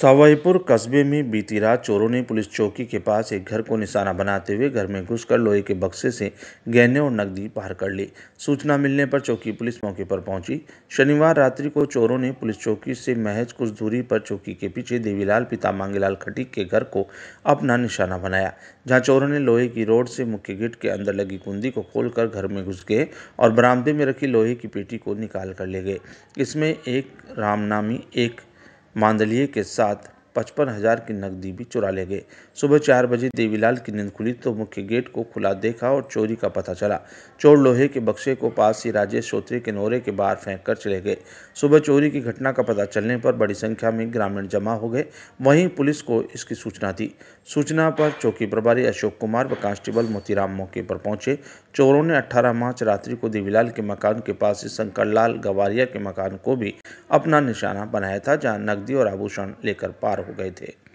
सवाईपुर कस्बे में बीती रात चोरों ने पुलिस चौकी के पास एक घर को निशाना बनाते हुए घर में घुसकर लोहे के बक्से से गहने और नकदी बाहर कर ली सूचना मिलने पर चौकी पुलिस मौके पर पहुंची शनिवार रात्रि को चोरों ने पुलिस चौकी से महज कुछ दूरी पर चौकी के पीछे देवीलाल पिता मांगीलाल खटीक के घर को अपना निशाना बनाया जहाँ चोरों ने लोहे की रोड से मुख्य गेट के अंदर लगी कुंदी को खोलकर घर में घुस गए और बरामदे में रखी लोहे की पेटी को निकाल कर ले गए इसमें एक रामनामी एक मांदलिये के साथ पचपन हजार की नकदी भी चुरा ले गए सुबह चार बजे देवीलाल की नींद खुली तो मुख्य गेट को खुला देखा और चोरी का पता चला चोर लोहे के बक्से को पास ही राजेश श्रोत्री के नोरे के बाहर फेंक कर चले गए सुबह चोरी की घटना का पता चलने पर बड़ी संख्या में ग्रामीण जमा हो गए वहीं पुलिस को इसकी सूचना दी सूचना पर चौकी प्रभारी अशोक कुमार व कांस्टेबल मोतीराम मौके पर पहुंचे चोरों ने अट्ठारह मार्च रात्रि को देवीलाल के मकान के पास ही शंकरलाल गवारिया के मकान को भी अपना निशाना बनाया था जहाँ नकदी और आभूषण लेकर पार हो गए थे